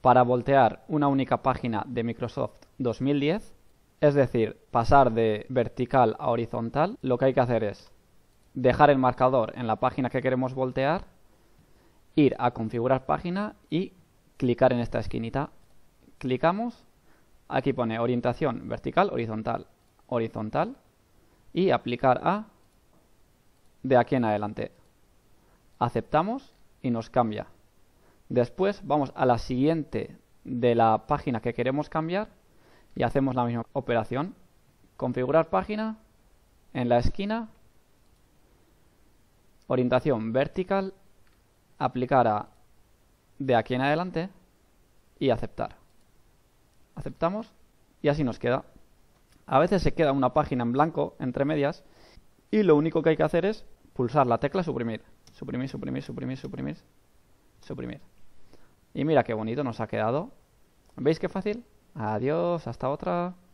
para voltear una única página de Microsoft 2010, es decir, pasar de vertical a horizontal, lo que hay que hacer es dejar el marcador en la página que queremos voltear, ir a configurar página y clicar en esta esquinita. Clicamos, aquí pone orientación vertical, horizontal, horizontal y aplicar a de aquí en adelante. Aceptamos y nos cambia. Después vamos a la siguiente de la página que queremos cambiar y hacemos la misma operación. Configurar página, en la esquina, orientación vertical, aplicar a de aquí en adelante y aceptar. Aceptamos y así nos queda. A veces se queda una página en blanco entre medias y lo único que hay que hacer es pulsar la tecla suprimir. Suprimir, suprimir, suprimir, suprimir, suprimir. Y mira qué bonito nos ha quedado. ¿Veis qué fácil? Adiós, hasta otra.